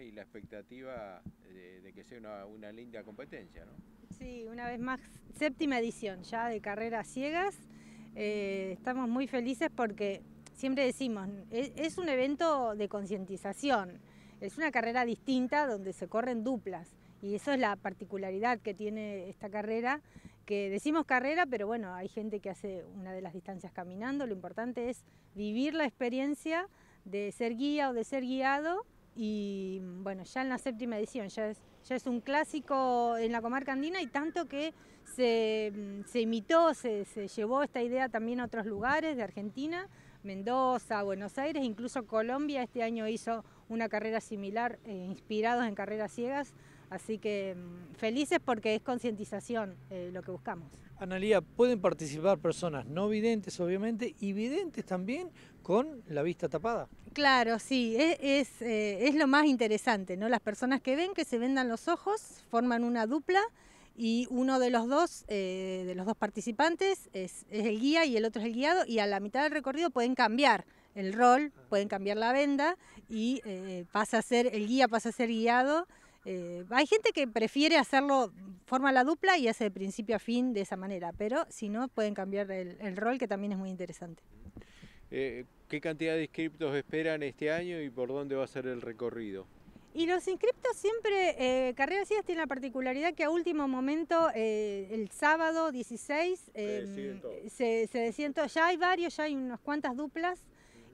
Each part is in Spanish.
y la expectativa de, que sea una, linda competencia, ¿no? Sí, una vez más, séptima edición ya de carreras ciegas. Eh, estamos muy felices porque siempre decimos, es, es un evento de concientización, es una carrera distinta donde se corren duplas. Y eso es la particularidad que tiene esta carrera, que decimos carrera, pero bueno, hay gente que hace una de las distancias caminando, lo importante es vivir la experiencia de ser guía o de ser guiado y bueno, ya en la séptima edición, ya es, ya es un clásico en la comarca andina y tanto que se, mm, imitó, se, se llevó esta idea también a otros lugares de Argentina, Mendoza, Buenos Aires, incluso Colombia este año hizo una carrera similar, eh, inspirados en carreras ciegas, así que mm, felices porque es concientización eh, lo que buscamos. Analía, pueden participar personas no videntes, obviamente, y videntes también con la vista tapada. Claro, sí, e-, es, eh, es lo más interesante, ¿no? Las personas que ven, que se vendan los ojos, forman una dupla y uno de los dos, eh, de los dos participantes, es, el guía y el otro es el guiado, y a la mitad del recorrido pueden cambiar el rol, pueden cambiar la venda y eh, pasa a ser, el guía pasa a ser guiado. Eh, hay gente que prefiere hacerlo, forma la dupla y hace de principio a fin de esa manera, pero si no, pueden cambiar el, el rol, que también es muy interesante. ¿Qué cantidad de inscriptos esperan este año y por dónde va a ser el recorrido? Y los inscriptos siempre, eh, Carreras Cías tiene la particularidad que a último momento, eh, el sábado 16, em, se, se Ya hay varios, ya hay unas cuantas duplas.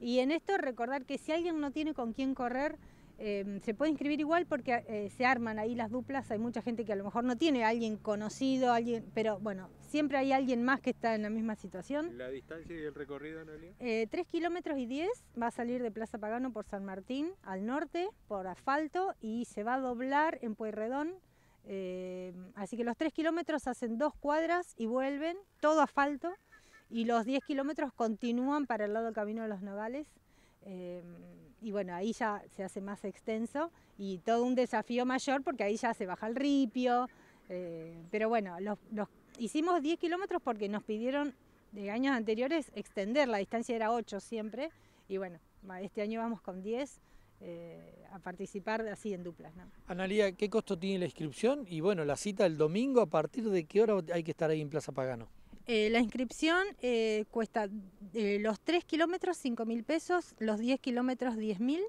Y en esto recordar que si alguien no tiene con quién correr, Em, se puede inscribir igual porque eh, se arman ahí las duplas, hay mucha gente que a lo mejor no tiene alguien conocido, alguien, pero bueno, siempre hay alguien más que está en la misma situación. ¿La distancia y el recorrido, Analia? 3 eh, kilómetros y 10, va a salir de Plaza Pagano por San Martín al norte, por asfalto, y se va a doblar en Pueyrredón. Em, así que los 3 kilómetros hacen dos cuadras y vuelven, todo asfalto, y los 10 kilómetros continúan para el lado del Camino de los Nogales. Em, y bueno, ahí ya se hace más extenso y todo un desafío mayor porque ahí ya se baja el ripio. Eh, pero bueno, los, hicimos 10 kilómetros porque nos pidieron de años anteriores extender, la distancia era 8 siempre. Y bueno, este año vamos con 10 eh, a participar así en duplas. ¿no? Analía, ¿qué costo tiene la inscripción? Y bueno, la cita el domingo, ¿a partir de qué hora hay que estar ahí en Plaza Pagano? Eh, la inscripción eh, cuesta eh, los 3 kilómetros 5 mil pesos, los 10 kilómetros 10.000 mil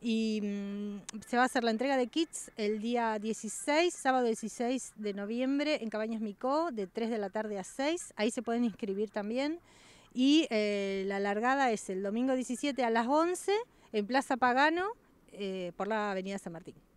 y mm, se va a hacer la entrega de kits el día 16, sábado 16 de noviembre en Cabañas Micó de 3 de la tarde a 6, ahí se pueden inscribir también y la largada es el domingo 17 a las 11 en Plaza Pagano por la Avenida San Martín.